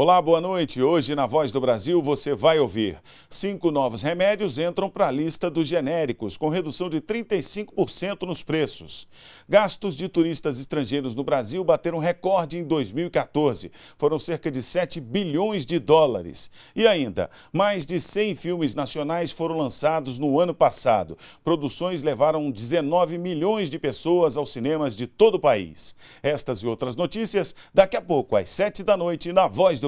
Olá, boa noite. Hoje, na Voz do Brasil, você vai ouvir. Cinco novos remédios entram para a lista dos genéricos, com redução de 35% nos preços. Gastos de turistas estrangeiros no Brasil bateram recorde em 2014. Foram cerca de 7 bilhões de dólares. E ainda, mais de 100 filmes nacionais foram lançados no ano passado. Produções levaram 19 milhões de pessoas aos cinemas de todo o país. Estas e outras notícias, daqui a pouco, às 7 da noite, na Voz do